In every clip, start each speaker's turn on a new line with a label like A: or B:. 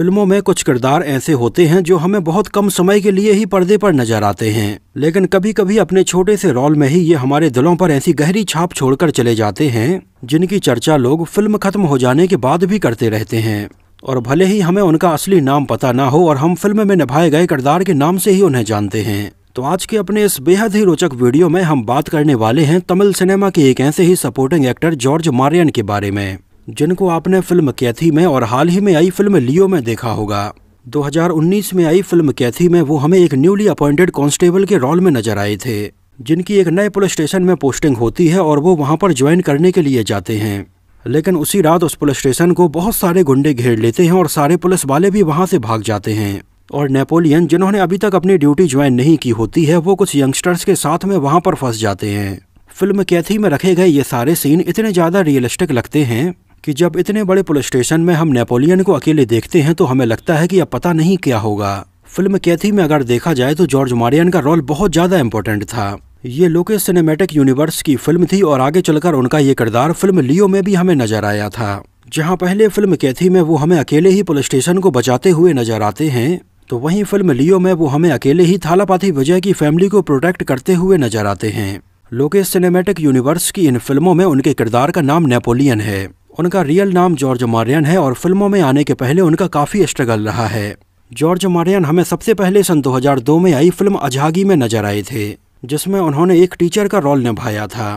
A: फिल्मों में कुछ किरदार ऐसे होते हैं जो हमें बहुत कम समय के लिए ही पर्दे पर नजर आते हैं लेकिन कभी कभी अपने छोटे से रोल में ही ये हमारे दिलों पर ऐसी गहरी छाप छोड़कर चले जाते हैं जिनकी चर्चा लोग फिल्म खत्म हो जाने के बाद भी करते रहते हैं और भले ही हमें उनका असली नाम पता ना हो और हम फिल्म में निभाए गए किरदार के नाम से ही उन्हें जानते हैं तो आज के अपने इस बेहद ही रोचक वीडियो में हम बात करने वाले हैं तमिल सिनेमा के एक ऐसे ही सपोर्टिंग एक्टर जॉर्ज मारियन के बारे में जिनको आपने फिल्म कैथी में और हाल ही में आई फिल्म लियो में देखा होगा 2019 में आई फिल्म कैथी में वो हमें एक न्यूली अपॉइंटेड कांस्टेबल के रोल में नजर आए थे जिनकी एक नए पुलिस स्टेशन में पोस्टिंग होती है और वो वहाँ पर ज्वाइन करने के लिए जाते हैं लेकिन उसी रात उस पुलिस स्टेशन को बहुत सारे गुंडे घेर लेते हैं और सारे पुलिस वाले भी वहाँ से भाग जाते हैं और नेपोलियन जिन्होंने अभी तक अपनी ड्यूटी ज्वाइन नहीं की होती है वो कुछ यंगस्टर्स के साथ में वहाँ पर फंस जाते हैं फिल्म कैथी में रखे गए ये सारे सीन इतने ज़्यादा रियलिस्टिक लगते हैं कि जब इतने बड़े पुलिस स्टेशन में हम नेपोलियन को अकेले देखते हैं तो हमें लगता है कि अब पता नहीं क्या होगा फिल्म कैथी में अगर देखा जाए तो जॉर्ज मारियन का रोल बहुत ज़्यादा इम्पोर्टेंट था ये लोकेश सिनेमेटिक यूनिवर्स की फिल्म थी और आगे चलकर उनका ये किरदार फिल्म लियो में भी हमें नजर आया था जहाँ पहले फिल्म कैथी में वो हमें अकेले ही पुलिस स्टेशन को बचाते हुए नजर आते हैं तो वहीं फिल्म लियो में वो हमें अकेले ही थालापाथी विजय की फैमिली को प्रोटेक्ट करते हुए नजर आते हैं लोकेश सिनेमेटिक यूनिवर्स की इन फिल्मों में उनके किरदार का नाम नेपोलियन है उनका रियल नाम जॉर्ज मारियन है और फिल्मों में आने के पहले उनका काफ़ी स्ट्रगल रहा है जॉर्ज मारियन हमें सबसे पहले सन 2002 में आई फिल्म अजहागी में नजर आए थे जिसमें उन्होंने एक टीचर का रोल निभाया था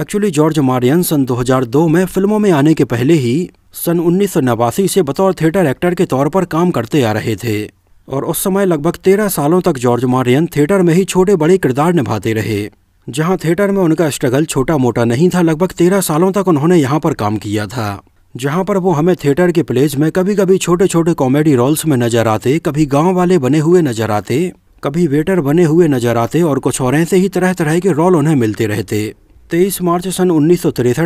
A: एक्चुअली जॉर्ज मारियन सन 2002 में फिल्मों में आने के पहले ही सन उन्नीस से बतौर थिएटर एक्टर के तौर पर काम करते आ रहे थे और उस समय लगभग तेरह सालों तक जॉर्ज मारियन थिएटर में ही छोटे बड़े किरदार निभाते रहे जहां थिएटर में उनका स्ट्रगल छोटा मोटा नहीं था लगभग तेरह सालों तक उन्होंने यहाँ पर काम किया था जहाँ पर वो हमें थिएटर के प्लेज में कभी कभी छोटे छोटे कॉमेडी रोल्स में नजर आते कभी गांव वाले बने हुए नजर आते कभी वेटर बने हुए नजर आते और कुछ और ऐसे ही तरह तरह के रोल उन्हें मिलते रहते तेईस मार्च सन उन्नीस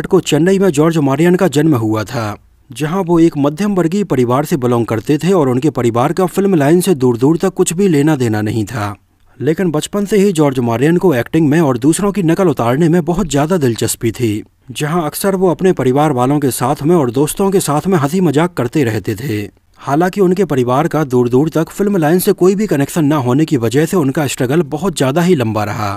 A: को चेन्नई में जॉर्ज मारियन का जन्म हुआ था जहां वो एक मध्यम वर्गीय परिवार से बिलोंग करते थे और उनके परिवार का फिल्म लाइन से दूर दूर तक कुछ भी लेना देना नहीं था लेकिन बचपन से ही जॉर्ज मारियन को एक्टिंग में और दूसरों की नकल उतारने में बहुत ज़्यादा दिलचस्पी थी जहां अक्सर वो अपने परिवार वालों के साथ में और दोस्तों के साथ में हंसी मजाक करते रहते थे हालांकि उनके परिवार का दूर दूर तक फिल्म लाइन से कोई भी कनेक्शन न होने की वजह से उनका स्ट्रगल बहुत ज़्यादा ही लंबा रहा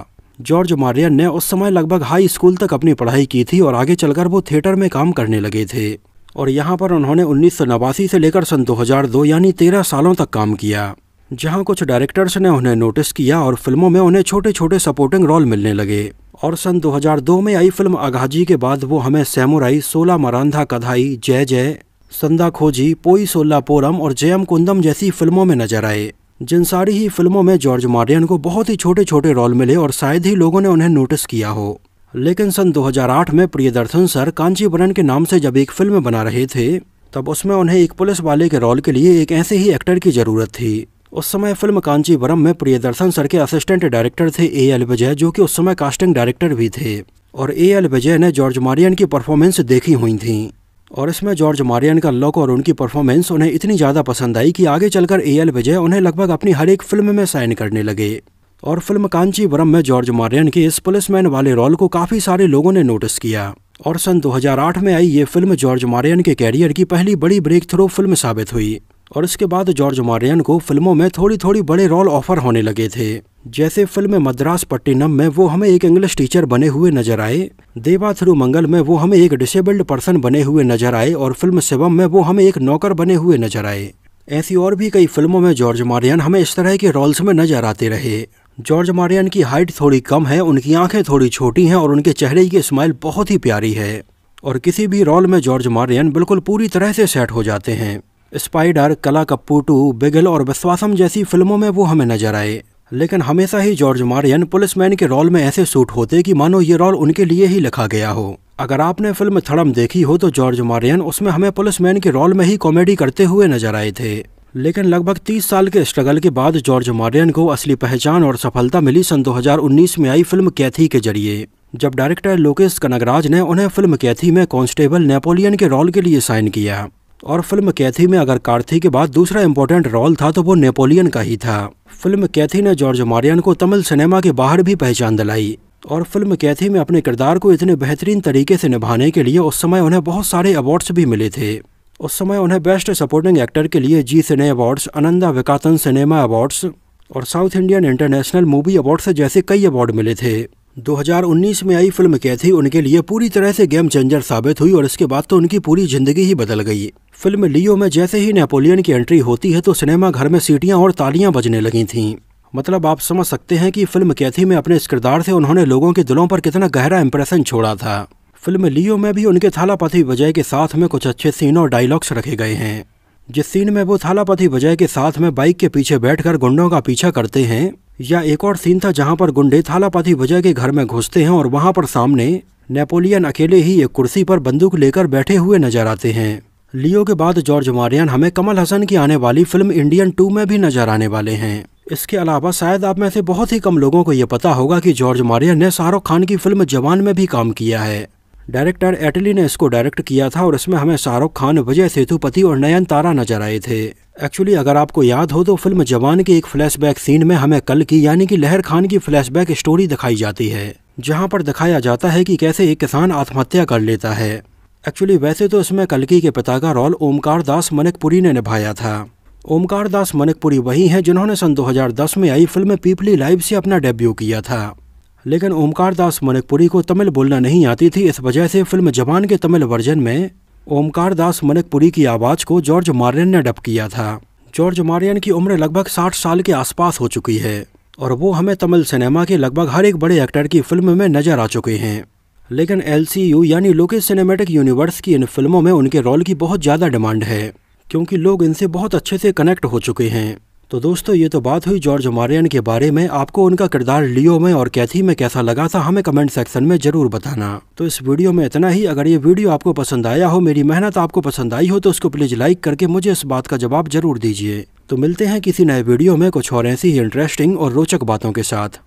A: जॉर्ज मारियन ने उस समय लगभग हाई स्कूल तक अपनी पढ़ाई की थी और आगे चलकर वो थिएटर में काम करने लगे थे और यहाँ पर उन्होंने उन्नीस से लेकर सन 2002 यानी 13 सालों तक काम किया जहां कुछ डायरेक्टर्स ने उन्हें नोटिस किया और फिल्मों में उन्हें छोटे छोटे सपोर्टिंग रोल मिलने लगे और सन 2002 में आई फिल्म आगाजी के बाद वो हमें सैमुराई सोला मरांधा कधाई जय जय संदा खोजी पोई पोरम और जयम कुंदम जैसी फिल्मों में नजर आए जिन सारी ही फिल्मों में जॉर्ज मारियन को बहुत ही छोटे छोटे रोल मिले और शायद ही लोगों ने उन्हें नोटिस किया हो लेकिन सन 2008 में प्रियदर्शन सर कांचीपुरम के नाम से जब एक फिल्म बना रहे थे तब उसमें उन्हें एक पुलिस वाले के रोल के लिए एक ऐसे ही एक्टर की ज़रूरत थी उस समय फिल्म कांचीवरम में प्रियदर्शन सर के असिस्टेंट डायरेक्टर थे ए एल विजय जो कि उस समय कास्टिंग डायरेक्टर भी थे और ए एल विजय ने जॉर्ज मारियन की परफॉर्मेंस देखी हुई थी और इसमें जॉर्ज मारियन का लुक और उनकी परफॉर्मेंस उन्हें इतनी ज़्यादा पसंद आई कि आगे चलकर ए एल विजय उन्हें लगभग अपनी हर एक फिल्म में साइन करने लगे और फिल्म कांचीवरम में जॉर्ज मारियन के इस पुलिसमैन वाले रोल को काफ़ी सारे लोगों ने नोटिस किया और सन 2008 में आई ये फिल्म जॉर्ज मारियन के कैरियर की पहली बड़ी ब्रेक थ्रू फिल्म साबित हुई और इसके बाद जॉर्ज मारियन को फिल्मों में थोड़ी थोड़ी बड़े रोल ऑफर होने लगे थे जैसे फिल्म मद्रास पट्टिनम में वो हमें एक इंग्लिश टीचर बने हुए नजर आए देवा थ्रू मंगल में वो हमें एक डिसेबल्ड पर्सन बने हुए नजर आए और फिल्म शिवम में वो हमें एक नौकर बने हुए नजर आए ऐसी और भी कई फिल्मों में जॉर्ज मारियन हमें इस तरह के रोल्स में नजर आते रहे जॉर्ज मारियन की हाइट थोड़ी कम है उनकी आंखें थोड़ी छोटी हैं और उनके चेहरे की स्माइल बहुत ही प्यारी है और किसी भी रोल में जॉर्ज मारियन बिल्कुल पूरी तरह से सेट हो जाते हैं स्पाइडर कला कप्पूटू बिगल और विश्वासम जैसी फिल्मों में वो हमें नजर आए लेकिन हमेशा ही जॉर्ज मारियन पुलिसमैन के रोल में ऐसे सूट होते कि मानो ये रोल उनके लिए ही लिखा गया हो अगर आपने फिल्म थड़म देखी हो तो जॉर्ज मारियन उसमें हमें पुलिसमैन के रोल में ही कॉमेडी करते हुए नजर आए थे लेकिन लगभग 30 साल के स्ट्रगल के बाद जॉर्ज मारियन को असली पहचान और सफलता मिली सन 2019 में आई फिल्म कैथी के जरिए जब डायरेक्टर लोकेश कनगराज ने उन्हें फिल्म कैथी में कांस्टेबल नेपोलियन के रोल के लिए साइन किया और फिल्म कैथी में अगर कार्थी के बाद दूसरा इम्पोर्टेंट रोल था तो वो नेपोलियन का ही था फिल्म कैथी ने जॉर्ज मारियन को तमिल सिनेमा के बाहर भी पहचान दिलाई और फिल्म कैथी में अपने किरदार को इतने बेहतरीन तरीके से निभाने के लिए उस समय उन्हें बहुत सारे अवार्ड्स भी मिले थे उस समय उन्हें बेस्ट सपोर्टिंग एक्टर के लिए Zee cine awards Ananda Vikatan cinema awards और south Indian international movie awards जैसे कई अवार्ड मिले थे 2019 में आई फिल्म कैथी उनके लिए पूरी तरह से गेम चेंजर साबित हुई और इसके बाद तो उनकी पूरी जिंदगी ही बदल गई फिल्म लियो में जैसे ही नेपोलियन की एंट्री होती है तो सिनेमा घर में सीटियां और तालियां बजने लगी थीं मतलब आप समझ सकते हैं कि फिल्म कैथी में अपने इस किरदार से उन्होंने लोगों के दिलों पर कितना गहरा इंप्रेशन छोड़ा था फिल्म लियो में भी उनके थालापति विजय के साथ में कुछ अच्छे सीन और डायलॉग्स रखे गए हैं जिस सीन में वो थालापति विजय के साथ में बाइक के पीछे बैठकर गुंडों का पीछा करते हैं या एक और सीन था जहां पर गुंडे थालापति विजय के घर में घुसते हैं और वहां पर सामने नेपोलियन अकेले ही एक कुर्सी पर बंदूक लेकर बैठे हुए नजर आते हैं लियो के बाद जॉर्ज मारियन हमें कमल हसन की आने वाली फिल्म इंडियन टू में भी नजर आने वाले हैं इसके अलावा शायद आप में से बहुत ही कम लोगों को ये पता होगा कि जॉर्ज मारियन ने शाहरुख खान की फिल्म जवान में भी काम किया है डायरेक्टर एटली ने इसको डायरेक्ट किया था और इसमें हमें शाहरुख खान विजय सेतुपति और नयन तारा नजर आए थे एक्चुअली अगर आपको याद हो तो फिल्म जवान के एक फ्लैशबैक सीन में हमें कल की यानी कि लहर खान की फ्लैशबैक स्टोरी दिखाई जाती है जहां पर दिखाया जाता है कि कैसे एक किसान आत्महत्या कर लेता है एक्चुअली वैसे तो इसमें कलकी के पिता का रोल ओमकार दास मनिकपुरी ने निभाया था ओमकार दास मनिकपुरी वही हैं जिन्होंने सन 2010 में आई फिल्म पीपली लाइव से अपना डेब्यू किया था लेकिन ओमकार दास मनिकपुरी को तमिल बोलना नहीं आती थी इस वजह से फिल्म जवान के तमिल वर्जन में ओमकार दास मनिकपुरी की आवाज़ को जॉर्ज मारियन ने डब किया था जॉर्ज मारियन की उम्र लगभग साठ साल के आसपास हो चुकी है और वो हमें तमिल सिनेमा के लगभग हर एक बड़े एक्टर की फिल्म में नजर आ चुके हैं लेकिन एल यानी लोके सिनेमेटिक यूनिवर्स की इन फिल्मों में उनके रोल की बहुत ज़्यादा डिमांड है क्योंकि लोग इनसे बहुत अच्छे से कनेक्ट हो चुके हैं तो दोस्तों ये तो बात हुई जॉर्ज मारियन के बारे में आपको उनका किरदार लियो में और कैथी में कैसा लगा था हमें कमेंट सेक्शन में जरूर बताना तो इस वीडियो में इतना ही अगर ये वीडियो आपको पसंद आया हो मेरी मेहनत आपको पसंद आई हो तो उसको प्लीज लाइक करके मुझे इस बात का जवाब जरूर दीजिए तो मिलते हैं किसी नए वीडियो में कुछ और ऐसी ही इंटरेस्टिंग और रोचक बातों के साथ